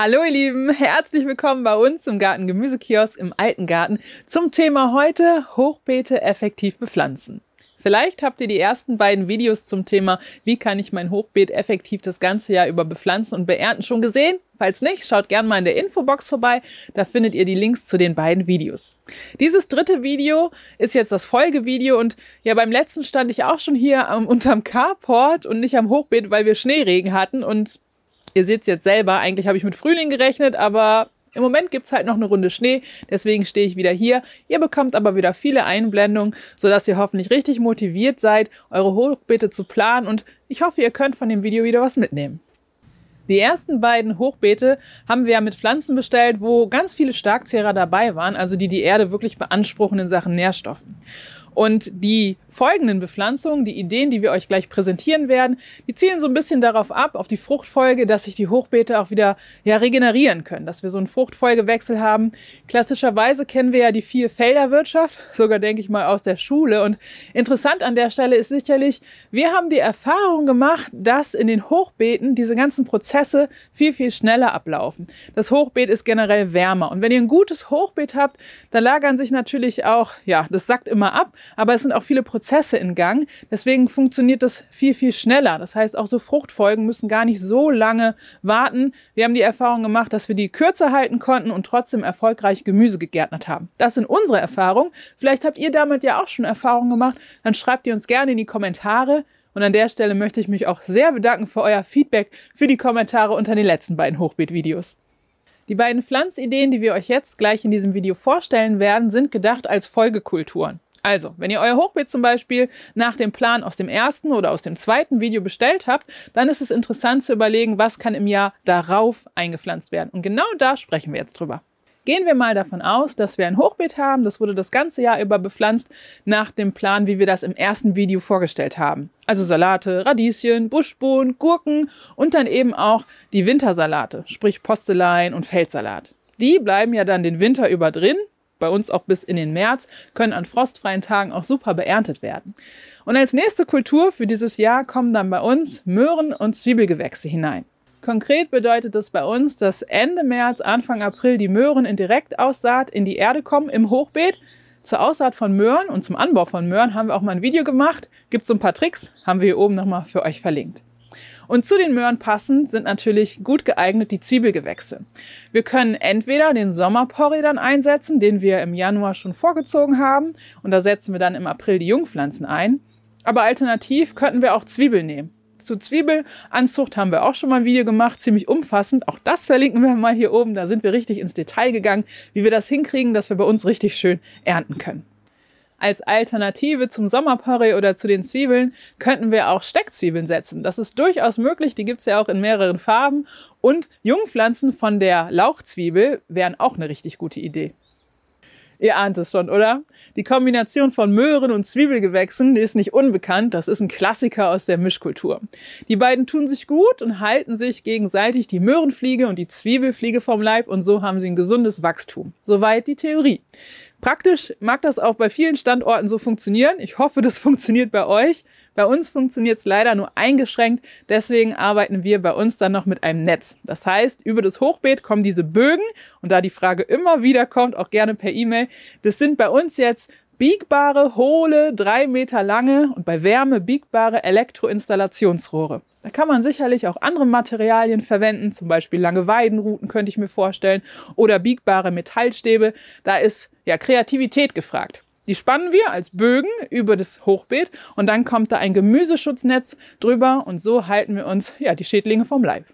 Hallo ihr Lieben, herzlich willkommen bei uns im Garten Gemüsekiosk im Alten Garten zum Thema heute Hochbeete effektiv bepflanzen. Vielleicht habt ihr die ersten beiden Videos zum Thema wie kann ich mein Hochbeet effektiv das ganze Jahr über bepflanzen und beernten schon gesehen. Falls nicht, schaut gerne mal in der Infobox vorbei, da findet ihr die Links zu den beiden Videos. Dieses dritte Video ist jetzt das Folgevideo und ja, beim letzten stand ich auch schon hier am, unterm Carport und nicht am Hochbeet, weil wir Schneeregen hatten und ihr seht es jetzt selber, eigentlich habe ich mit Frühling gerechnet, aber im Moment gibt es halt noch eine Runde Schnee, deswegen stehe ich wieder hier. Ihr bekommt aber wieder viele Einblendungen, sodass ihr hoffentlich richtig motiviert seid, eure Hochbeete zu planen und ich hoffe, ihr könnt von dem Video wieder was mitnehmen. Die ersten beiden Hochbeete haben wir ja mit Pflanzen bestellt, wo ganz viele Starkzehrer dabei waren, also die die Erde wirklich beanspruchen in Sachen Nährstoffen. Und die folgenden Bepflanzungen, die Ideen, die wir euch gleich präsentieren werden, die zielen so ein bisschen darauf ab, auf die Fruchtfolge, dass sich die Hochbeete auch wieder ja, regenerieren können, dass wir so einen Fruchtfolgewechsel haben. Klassischerweise kennen wir ja die Vielfelderwirtschaft, sogar denke ich mal aus der Schule. Und interessant an der Stelle ist sicherlich, wir haben die Erfahrung gemacht, dass in den Hochbeeten diese ganzen Prozesse viel, viel schneller ablaufen. Das Hochbeet ist generell wärmer. Und wenn ihr ein gutes Hochbeet habt, dann lagern sich natürlich auch, ja, das sackt immer ab, aber es sind auch viele Prozesse in Gang. Deswegen funktioniert das viel, viel schneller. Das heißt, auch so Fruchtfolgen müssen gar nicht so lange warten. Wir haben die Erfahrung gemacht, dass wir die kürzer halten konnten und trotzdem erfolgreich Gemüse gegärtnet haben. Das sind unsere Erfahrungen. Vielleicht habt ihr damit ja auch schon Erfahrungen gemacht. Dann schreibt ihr uns gerne in die Kommentare. Und an der Stelle möchte ich mich auch sehr bedanken für euer Feedback, für die Kommentare unter den letzten beiden Hochbeet-Videos. Die beiden Pflanzideen, die wir euch jetzt gleich in diesem Video vorstellen werden, sind gedacht als Folgekulturen. Also, wenn ihr euer Hochbeet zum Beispiel nach dem Plan aus dem ersten oder aus dem zweiten Video bestellt habt, dann ist es interessant zu überlegen, was kann im Jahr darauf eingepflanzt werden. Und genau da sprechen wir jetzt drüber. Gehen wir mal davon aus, dass wir ein Hochbeet haben, das wurde das ganze Jahr über bepflanzt nach dem Plan, wie wir das im ersten Video vorgestellt haben. Also Salate, Radieschen, Buschbohnen, Gurken und dann eben auch die Wintersalate, sprich Postelein und Feldsalat. Die bleiben ja dann den Winter über drin bei uns auch bis in den März, können an frostfreien Tagen auch super beerntet werden. Und als nächste Kultur für dieses Jahr kommen dann bei uns Möhren und Zwiebelgewächse hinein. Konkret bedeutet das bei uns, dass Ende März, Anfang April die Möhren in Direktaussaat in die Erde kommen im Hochbeet. Zur Aussaat von Möhren und zum Anbau von Möhren haben wir auch mal ein Video gemacht. Gibt so ein paar Tricks, haben wir hier oben nochmal für euch verlinkt. Und zu den Möhren passend sind natürlich gut geeignet die Zwiebelgewächse. Wir können entweder den Sommerporree dann einsetzen, den wir im Januar schon vorgezogen haben, und da setzen wir dann im April die Jungpflanzen ein. Aber alternativ könnten wir auch Zwiebel nehmen. Zu Zwiebelanzucht haben wir auch schon mal ein Video gemacht, ziemlich umfassend. Auch das verlinken wir mal hier oben. Da sind wir richtig ins Detail gegangen, wie wir das hinkriegen, dass wir bei uns richtig schön ernten können als Alternative zum Sommerporree oder zu den Zwiebeln könnten wir auch Steckzwiebeln setzen. Das ist durchaus möglich, die gibt es ja auch in mehreren Farben. Und Jungpflanzen von der Lauchzwiebel wären auch eine richtig gute Idee. Ihr ahnt es schon, oder? Die Kombination von Möhren und Zwiebelgewächsen die ist nicht unbekannt. Das ist ein Klassiker aus der Mischkultur. Die beiden tun sich gut und halten sich gegenseitig die Möhrenfliege und die Zwiebelfliege vom Leib und so haben sie ein gesundes Wachstum. Soweit die Theorie. Praktisch mag das auch bei vielen Standorten so funktionieren. Ich hoffe, das funktioniert bei euch. Bei uns funktioniert es leider nur eingeschränkt. Deswegen arbeiten wir bei uns dann noch mit einem Netz. Das heißt, über das Hochbeet kommen diese Bögen. Und da die Frage immer wieder kommt, auch gerne per E-Mail, das sind bei uns jetzt biegbare, hohle, drei Meter lange und bei Wärme biegbare Elektroinstallationsrohre. Da kann man sicherlich auch andere Materialien verwenden, zum Beispiel lange Weidenruten könnte ich mir vorstellen oder biegbare Metallstäbe. Da ist ja Kreativität gefragt. Die spannen wir als Bögen über das Hochbeet und dann kommt da ein Gemüseschutznetz drüber und so halten wir uns ja die Schädlinge vom Leib.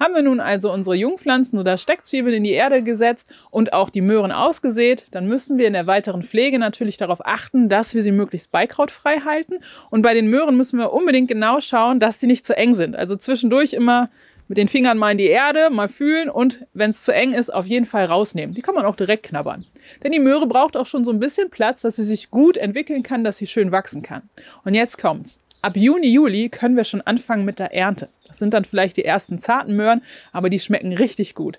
Haben wir nun also unsere Jungpflanzen oder Steckzwiebeln in die Erde gesetzt und auch die Möhren ausgesät, dann müssen wir in der weiteren Pflege natürlich darauf achten, dass wir sie möglichst beikrautfrei halten. Und bei den Möhren müssen wir unbedingt genau schauen, dass sie nicht zu eng sind. Also zwischendurch immer mit den Fingern mal in die Erde, mal fühlen und wenn es zu eng ist, auf jeden Fall rausnehmen. Die kann man auch direkt knabbern. Denn die Möhre braucht auch schon so ein bisschen Platz, dass sie sich gut entwickeln kann, dass sie schön wachsen kann. Und jetzt kommt's ab Juni, Juli können wir schon anfangen mit der Ernte. Das sind dann vielleicht die ersten zarten Möhren, aber die schmecken richtig gut.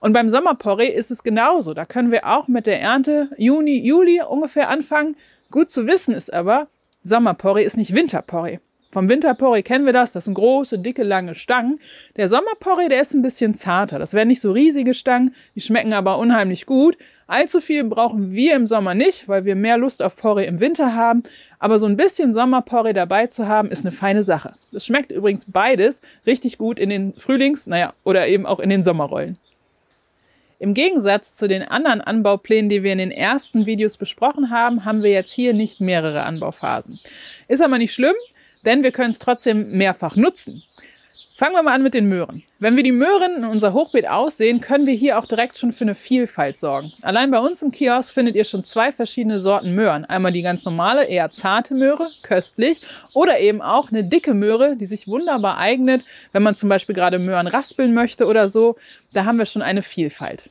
Und beim Sommerporree ist es genauso. Da können wir auch mit der Ernte Juni, Juli ungefähr anfangen. Gut zu wissen ist aber, Sommerporree ist nicht Winterporree. Vom Winterporree kennen wir das, das sind große, dicke, lange Stangen. Der Sommerporree, der ist ein bisschen zarter. Das wären nicht so riesige Stangen, die schmecken aber unheimlich gut. Allzu viel brauchen wir im Sommer nicht, weil wir mehr Lust auf Porree im Winter haben. Aber so ein bisschen Sommerporree dabei zu haben, ist eine feine Sache. Es schmeckt übrigens beides richtig gut in den Frühlings-, naja, oder eben auch in den Sommerrollen. Im Gegensatz zu den anderen Anbauplänen, die wir in den ersten Videos besprochen haben, haben wir jetzt hier nicht mehrere Anbauphasen. Ist aber nicht schlimm, denn wir können es trotzdem mehrfach nutzen. Fangen wir mal an mit den Möhren. Wenn wir die Möhren in unser Hochbeet aussehen, können wir hier auch direkt schon für eine Vielfalt sorgen. Allein bei uns im Kiosk findet ihr schon zwei verschiedene Sorten Möhren. Einmal die ganz normale, eher zarte Möhre, köstlich, oder eben auch eine dicke Möhre, die sich wunderbar eignet, wenn man zum Beispiel gerade Möhren raspeln möchte oder so. Da haben wir schon eine Vielfalt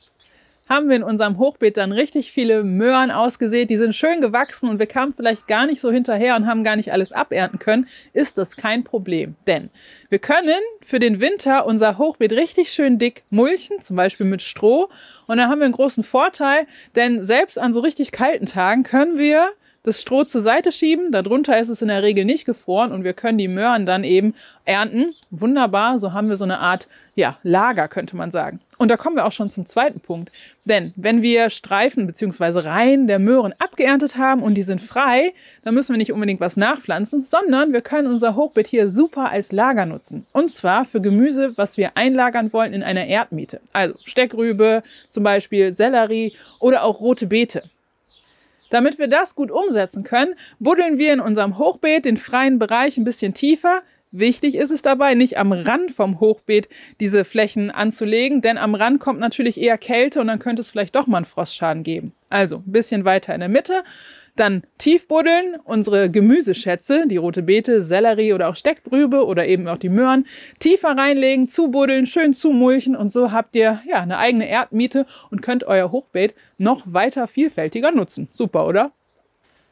haben wir in unserem Hochbeet dann richtig viele Möhren ausgesät. Die sind schön gewachsen und wir kamen vielleicht gar nicht so hinterher und haben gar nicht alles abernten können. Ist das kein Problem, denn wir können für den Winter unser Hochbeet richtig schön dick mulchen, zum Beispiel mit Stroh. Und da haben wir einen großen Vorteil, denn selbst an so richtig kalten Tagen können wir das Stroh zur Seite schieben. Darunter ist es in der Regel nicht gefroren und wir können die Möhren dann eben ernten. Wunderbar, so haben wir so eine Art ja, Lager, könnte man sagen. Und da kommen wir auch schon zum zweiten Punkt. Denn wenn wir Streifen bzw. Reihen der Möhren abgeerntet haben und die sind frei, dann müssen wir nicht unbedingt was nachpflanzen, sondern wir können unser Hochbeet hier super als Lager nutzen. Und zwar für Gemüse, was wir einlagern wollen in einer Erdmiete. Also Steckrübe, zum Beispiel Sellerie oder auch rote Beete. Damit wir das gut umsetzen können, buddeln wir in unserem Hochbeet den freien Bereich ein bisschen tiefer, Wichtig ist es dabei, nicht am Rand vom Hochbeet diese Flächen anzulegen, denn am Rand kommt natürlich eher Kälte und dann könnte es vielleicht doch mal einen Frostschaden geben. Also ein bisschen weiter in der Mitte dann tief buddeln, unsere Gemüseschätze, die rote Beete, Sellerie oder auch Steckbrübe oder eben auch die Möhren, tiefer reinlegen, zubuddeln, schön zumulchen und so habt ihr ja eine eigene Erdmiete und könnt euer Hochbeet noch weiter vielfältiger nutzen. Super, oder?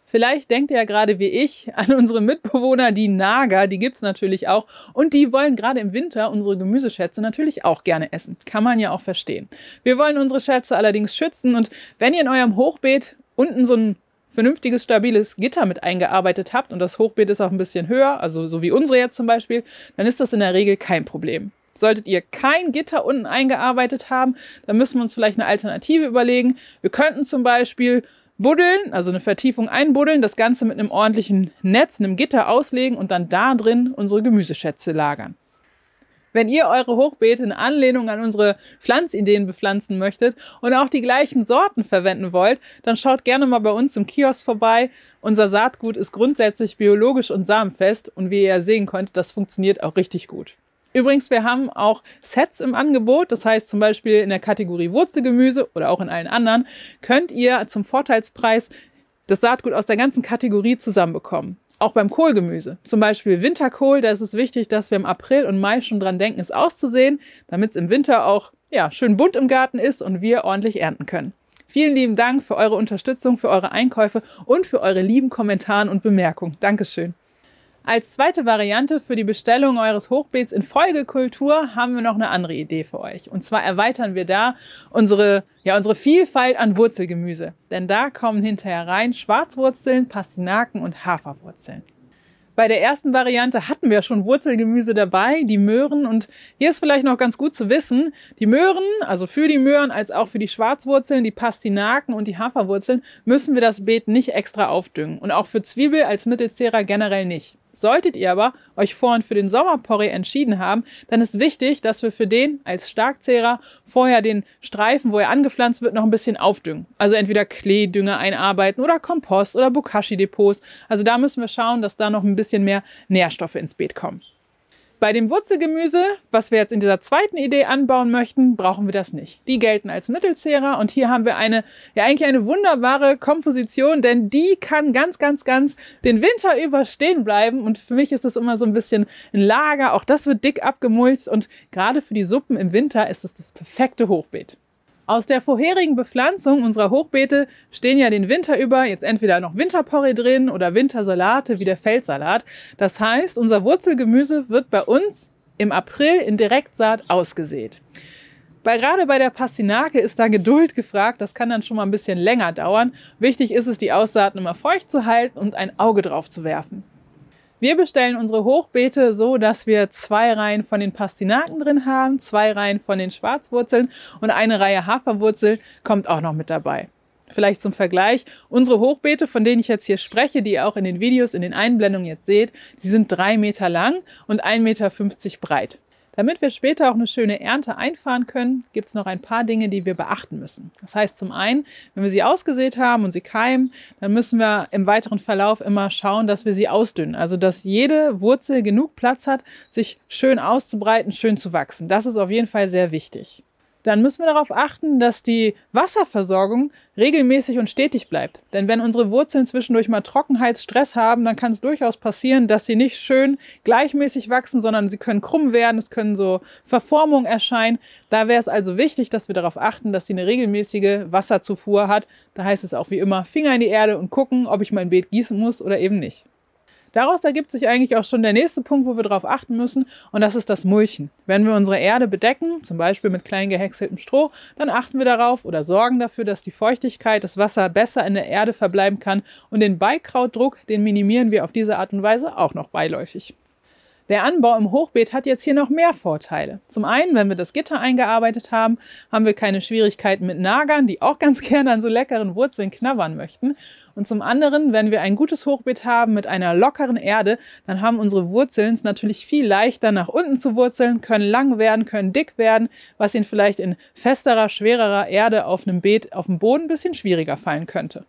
Vielleicht denkt ihr ja gerade wie ich an unsere Mitbewohner, die Nager, die gibt es natürlich auch. Und die wollen gerade im Winter unsere Gemüseschätze natürlich auch gerne essen. Kann man ja auch verstehen. Wir wollen unsere Schätze allerdings schützen und wenn ihr in eurem Hochbeet unten so ein vernünftiges, stabiles Gitter mit eingearbeitet habt und das Hochbeet ist auch ein bisschen höher, also so wie unsere jetzt zum Beispiel, dann ist das in der Regel kein Problem. Solltet ihr kein Gitter unten eingearbeitet haben, dann müssen wir uns vielleicht eine Alternative überlegen. Wir könnten zum Beispiel buddeln, also eine Vertiefung einbuddeln, das Ganze mit einem ordentlichen Netz, einem Gitter auslegen und dann da drin unsere Gemüseschätze lagern. Wenn ihr eure Hochbeete in Anlehnung an unsere Pflanzideen bepflanzen möchtet und auch die gleichen Sorten verwenden wollt, dann schaut gerne mal bei uns im Kiosk vorbei. Unser Saatgut ist grundsätzlich biologisch und samenfest und wie ihr ja sehen könnt, das funktioniert auch richtig gut. Übrigens, wir haben auch Sets im Angebot. Das heißt zum Beispiel in der Kategorie Wurzelgemüse oder auch in allen anderen könnt ihr zum Vorteilspreis das Saatgut aus der ganzen Kategorie zusammenbekommen auch beim Kohlgemüse. Zum Beispiel Winterkohl, da ist es wichtig, dass wir im April und Mai schon dran denken, es auszusehen, damit es im Winter auch ja, schön bunt im Garten ist und wir ordentlich ernten können. Vielen lieben Dank für eure Unterstützung, für eure Einkäufe und für eure lieben Kommentare und Bemerkungen. Dankeschön. Als zweite Variante für die Bestellung eures Hochbeets in Folgekultur haben wir noch eine andere Idee für euch. Und zwar erweitern wir da unsere, ja, unsere Vielfalt an Wurzelgemüse. Denn da kommen hinterher rein Schwarzwurzeln, Pastinaken und Haferwurzeln. Bei der ersten Variante hatten wir schon Wurzelgemüse dabei, die Möhren. Und hier ist vielleicht noch ganz gut zu wissen, die Möhren, also für die Möhren als auch für die Schwarzwurzeln, die Pastinaken und die Haferwurzeln, müssen wir das Beet nicht extra aufdüngen. Und auch für Zwiebel als Mittelzehrer generell nicht. Solltet ihr aber euch vorhin für den Sommerporree entschieden haben, dann ist wichtig, dass wir für den als Starkzehrer vorher den Streifen, wo er angepflanzt wird, noch ein bisschen aufdüngen. Also entweder Kleedünger einarbeiten oder Kompost oder Bokashi-Depots. Also da müssen wir schauen, dass da noch ein bisschen mehr Nährstoffe ins Beet kommen. Bei dem Wurzelgemüse, was wir jetzt in dieser zweiten Idee anbauen möchten, brauchen wir das nicht. Die gelten als Mittelzehrer und hier haben wir eine, ja eigentlich eine wunderbare Komposition, denn die kann ganz, ganz, ganz den Winter über stehen bleiben und für mich ist es immer so ein bisschen ein Lager. Auch das wird dick abgemulcht und gerade für die Suppen im Winter ist es das perfekte Hochbeet. Aus der vorherigen Bepflanzung unserer Hochbeete stehen ja den Winter über jetzt entweder noch Winterporree drin oder Wintersalate wie der Feldsalat. Das heißt, unser Wurzelgemüse wird bei uns im April in Direktsaat ausgesät. Bei, gerade bei der Pastinake ist da Geduld gefragt. Das kann dann schon mal ein bisschen länger dauern. Wichtig ist es, die Aussaaten immer feucht zu halten und ein Auge drauf zu werfen. Wir bestellen unsere Hochbeete so, dass wir zwei Reihen von den Pastinaken drin haben, zwei Reihen von den Schwarzwurzeln und eine Reihe Haferwurzel kommt auch noch mit dabei. Vielleicht zum Vergleich, unsere Hochbeete, von denen ich jetzt hier spreche, die ihr auch in den Videos, in den Einblendungen jetzt seht, die sind drei Meter lang und 1,50 Meter breit. Damit wir später auch eine schöne Ernte einfahren können, gibt es noch ein paar Dinge, die wir beachten müssen. Das heißt zum einen, wenn wir sie ausgesät haben und sie keimen, dann müssen wir im weiteren Verlauf immer schauen, dass wir sie ausdünnen. Also dass jede Wurzel genug Platz hat, sich schön auszubreiten, schön zu wachsen. Das ist auf jeden Fall sehr wichtig dann müssen wir darauf achten, dass die Wasserversorgung regelmäßig und stetig bleibt. Denn wenn unsere Wurzeln zwischendurch mal Trockenheitsstress haben, dann kann es durchaus passieren, dass sie nicht schön gleichmäßig wachsen, sondern sie können krumm werden, es können so Verformungen erscheinen. Da wäre es also wichtig, dass wir darauf achten, dass sie eine regelmäßige Wasserzufuhr hat. Da heißt es auch wie immer, Finger in die Erde und gucken, ob ich mein Beet gießen muss oder eben nicht. Daraus ergibt sich eigentlich auch schon der nächste Punkt, wo wir darauf achten müssen, und das ist das Mulchen. Wenn wir unsere Erde bedecken, zum Beispiel mit klein gehäckseltem Stroh, dann achten wir darauf oder sorgen dafür, dass die Feuchtigkeit, das Wasser besser in der Erde verbleiben kann und den Beikrautdruck, den minimieren wir auf diese Art und Weise auch noch beiläufig. Der Anbau im Hochbeet hat jetzt hier noch mehr Vorteile. Zum einen, wenn wir das Gitter eingearbeitet haben, haben wir keine Schwierigkeiten mit Nagern, die auch ganz gerne an so leckeren Wurzeln knabbern möchten. Und zum anderen, wenn wir ein gutes Hochbeet haben mit einer lockeren Erde, dann haben unsere Wurzeln es natürlich viel leichter nach unten zu wurzeln, können lang werden, können dick werden, was ihnen vielleicht in festerer, schwererer Erde auf einem Beet, auf dem Boden ein bisschen schwieriger fallen könnte.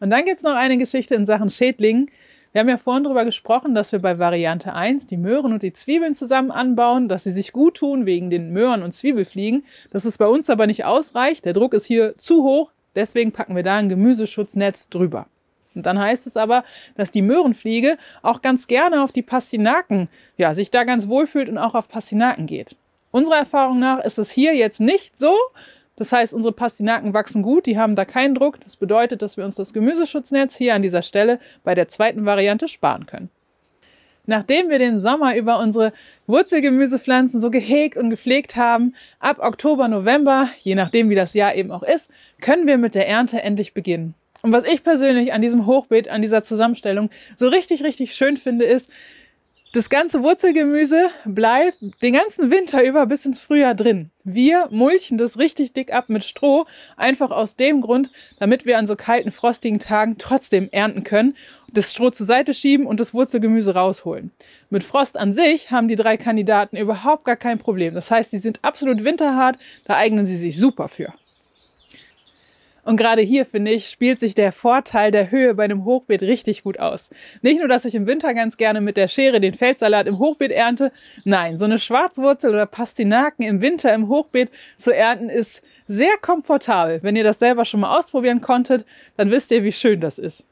Und dann gibt es noch eine Geschichte in Sachen Schädlingen. Wir haben ja vorhin darüber gesprochen, dass wir bei Variante 1 die Möhren und die Zwiebeln zusammen anbauen, dass sie sich gut tun wegen den Möhren und Zwiebelfliegen. Das ist bei uns aber nicht ausreicht. Der Druck ist hier zu hoch, Deswegen packen wir da ein Gemüseschutznetz drüber. Und dann heißt es aber, dass die Möhrenfliege auch ganz gerne auf die Pastinaken, ja, sich da ganz wohl fühlt und auch auf Pastinaken geht. Unserer Erfahrung nach ist es hier jetzt nicht so. Das heißt, unsere Pastinaken wachsen gut, die haben da keinen Druck. Das bedeutet, dass wir uns das Gemüseschutznetz hier an dieser Stelle bei der zweiten Variante sparen können. Nachdem wir den Sommer über unsere Wurzelgemüsepflanzen so gehegt und gepflegt haben, ab Oktober, November, je nachdem wie das Jahr eben auch ist, können wir mit der Ernte endlich beginnen. Und was ich persönlich an diesem Hochbeet, an dieser Zusammenstellung so richtig, richtig schön finde, ist, das ganze Wurzelgemüse bleibt den ganzen Winter über bis ins Frühjahr drin. Wir mulchen das richtig dick ab mit Stroh, einfach aus dem Grund, damit wir an so kalten, frostigen Tagen trotzdem ernten können, das Stroh zur Seite schieben und das Wurzelgemüse rausholen. Mit Frost an sich haben die drei Kandidaten überhaupt gar kein Problem. Das heißt, sie sind absolut winterhart, da eignen sie sich super für. Und gerade hier, finde ich, spielt sich der Vorteil der Höhe bei einem Hochbeet richtig gut aus. Nicht nur, dass ich im Winter ganz gerne mit der Schere den Feldsalat im Hochbeet ernte, nein, so eine Schwarzwurzel oder Pastinaken im Winter im Hochbeet zu ernten ist sehr komfortabel. Wenn ihr das selber schon mal ausprobieren konntet, dann wisst ihr, wie schön das ist.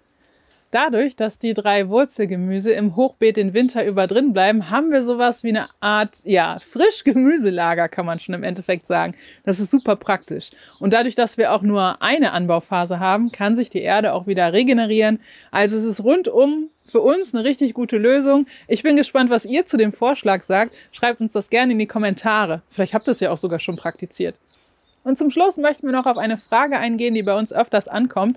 Dadurch, dass die drei Wurzelgemüse im Hochbeet den Winter über drin bleiben, haben wir sowas wie eine Art, ja, Frischgemüselager, kann man schon im Endeffekt sagen. Das ist super praktisch. Und dadurch, dass wir auch nur eine Anbauphase haben, kann sich die Erde auch wieder regenerieren. Also es ist rundum für uns eine richtig gute Lösung. Ich bin gespannt, was ihr zu dem Vorschlag sagt. Schreibt uns das gerne in die Kommentare. Vielleicht habt ihr es ja auch sogar schon praktiziert. Und zum Schluss möchten wir noch auf eine Frage eingehen, die bei uns öfters ankommt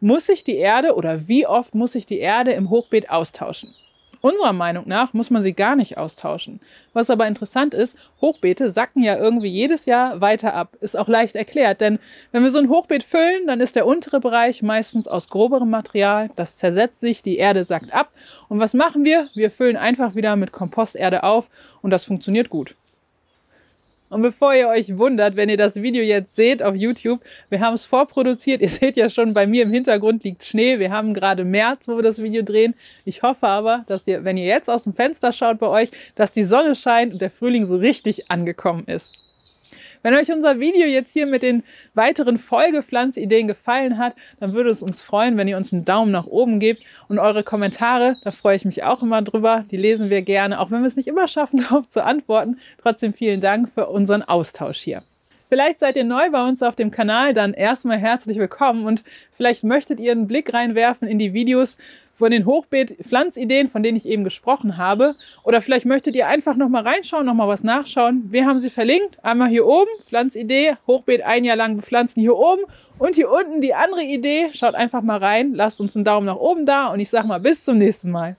muss ich die Erde oder wie oft muss ich die Erde im Hochbeet austauschen? Unserer Meinung nach muss man sie gar nicht austauschen. Was aber interessant ist, Hochbeete sacken ja irgendwie jedes Jahr weiter ab. Ist auch leicht erklärt, denn wenn wir so ein Hochbeet füllen, dann ist der untere Bereich meistens aus groberem Material. Das zersetzt sich, die Erde sackt ab. Und was machen wir? Wir füllen einfach wieder mit Komposterde auf und das funktioniert gut. Und bevor ihr euch wundert, wenn ihr das Video jetzt seht auf YouTube, wir haben es vorproduziert. Ihr seht ja schon, bei mir im Hintergrund liegt Schnee. Wir haben gerade März, wo wir das Video drehen. Ich hoffe aber, dass ihr, wenn ihr jetzt aus dem Fenster schaut bei euch, dass die Sonne scheint und der Frühling so richtig angekommen ist. Wenn euch unser Video jetzt hier mit den weiteren Folgepflanzideen gefallen hat, dann würde es uns freuen, wenn ihr uns einen Daumen nach oben gebt und eure Kommentare, da freue ich mich auch immer drüber, die lesen wir gerne, auch wenn wir es nicht immer schaffen, darauf zu antworten. Trotzdem vielen Dank für unseren Austausch hier. Vielleicht seid ihr neu bei uns auf dem Kanal, dann erstmal herzlich willkommen und vielleicht möchtet ihr einen Blick reinwerfen in die Videos von den Hochbeet-Pflanzideen, von denen ich eben gesprochen habe. Oder vielleicht möchtet ihr einfach nochmal reinschauen, nochmal was nachschauen. Wir haben sie verlinkt. Einmal hier oben, Pflanzidee, Hochbeet ein Jahr lang bepflanzen hier oben. Und hier unten die andere Idee. Schaut einfach mal rein, lasst uns einen Daumen nach oben da und ich sag mal bis zum nächsten Mal.